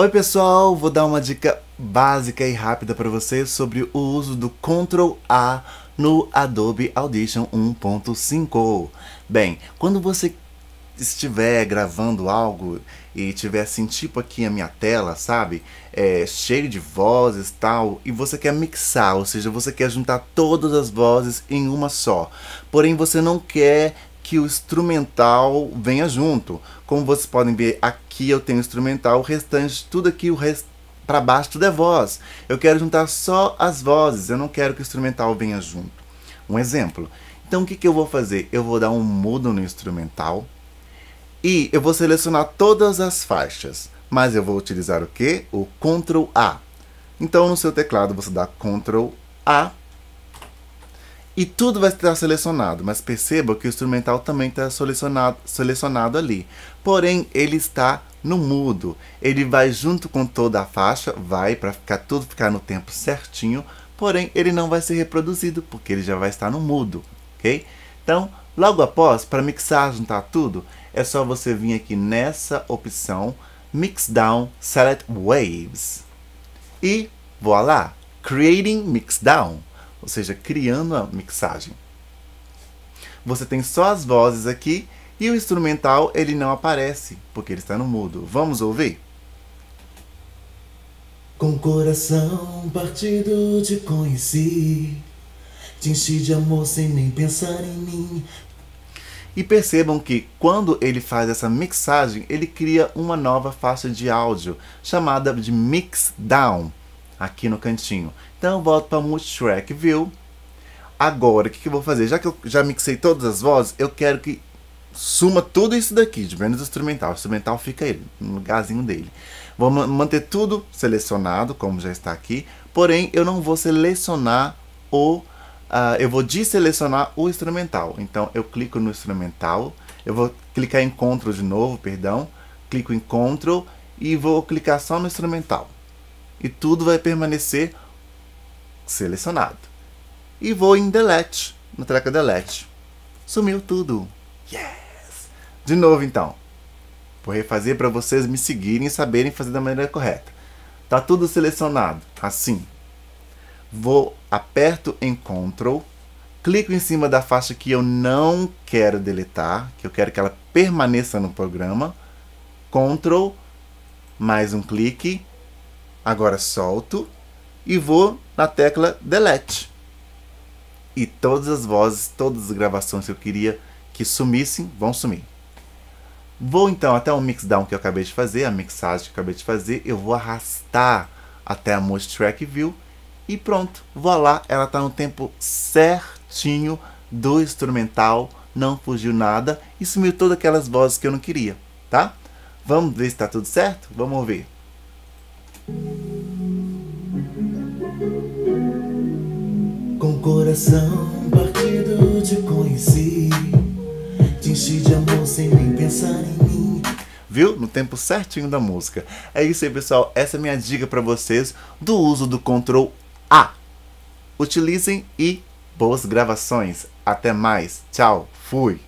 Oi pessoal, vou dar uma dica básica e rápida para vocês sobre o uso do Ctrl A no Adobe Audition 1.5. Bem, quando você estiver gravando algo e tiver assim, tipo aqui a minha tela, sabe? É, cheio de vozes tal, e você quer mixar, ou seja, você quer juntar todas as vozes em uma só. Porém, você não quer que o instrumental venha junto. Como vocês podem ver, aqui eu tenho instrumental, o restante, tudo aqui, o restante para baixo tudo é voz. Eu quero juntar só as vozes, eu não quero que o instrumental venha junto. Um exemplo. Então o que, que eu vou fazer? Eu vou dar um mudo no instrumental e eu vou selecionar todas as faixas. Mas eu vou utilizar o quê? O Ctrl A. Então no seu teclado você dá Ctrl A e tudo vai estar selecionado, mas perceba que o instrumental também está selecionado, selecionado ali. Porém, ele está no mudo. Ele vai junto com toda a faixa, vai para ficar tudo ficar no tempo certinho, porém ele não vai ser reproduzido porque ele já vai estar no mudo, OK? Então, logo após para mixar, juntar tudo, é só você vir aqui nessa opção Mix Down Select Waves. E voilà, creating mix down ou seja, criando a mixagem. Você tem só as vozes aqui e o instrumental ele não aparece, porque ele está no mudo. Vamos ouvir? Com coração partido te conheci, te enchi de amor sem nem pensar em mim. E percebam que quando ele faz essa mixagem, ele cria uma nova faixa de áudio chamada de mix down aqui no cantinho. Então volto para Multitrack View. Agora, o que, que eu vou fazer? Já que eu já mixei todas as vozes, eu quero que suma tudo isso daqui, de menos o instrumental. O instrumental fica ele, no lugarzinho dele. Vou manter tudo selecionado, como já está aqui, porém eu não vou selecionar o... Uh, eu vou desselecionar o instrumental. Então eu clico no instrumental, eu vou clicar em CTRL de novo, perdão, clico em CTRL e vou clicar só no instrumental e tudo vai permanecer selecionado. E vou em delete, na tecla delete. Sumiu tudo. Yes! De novo então. Vou refazer para vocês me seguirem e saberem fazer da maneira correta. Tá tudo selecionado, assim. Vou aperto em Ctrl, clico em cima da faixa que eu não quero deletar, que eu quero que ela permaneça no programa. Ctrl, mais um clique, Agora solto e vou na tecla delete. E todas as vozes, todas as gravações que eu queria que sumissem, vão sumir. Vou então até o mixdown que eu acabei de fazer, a mixagem que eu acabei de fazer, eu vou arrastar até a Most Track View e pronto, vou lá, ela está no tempo certinho do instrumental, não fugiu nada e sumiu todas aquelas vozes que eu não queria, tá? Vamos ver se está tudo certo? Vamos ver. coração partido te conheci. Te enchi de amor sem nem pensar em mim. Viu? No tempo certinho da música. É isso aí, pessoal. Essa é a minha dica para vocês do uso do Ctrl A. Utilizem e boas gravações. Até mais. Tchau. Fui.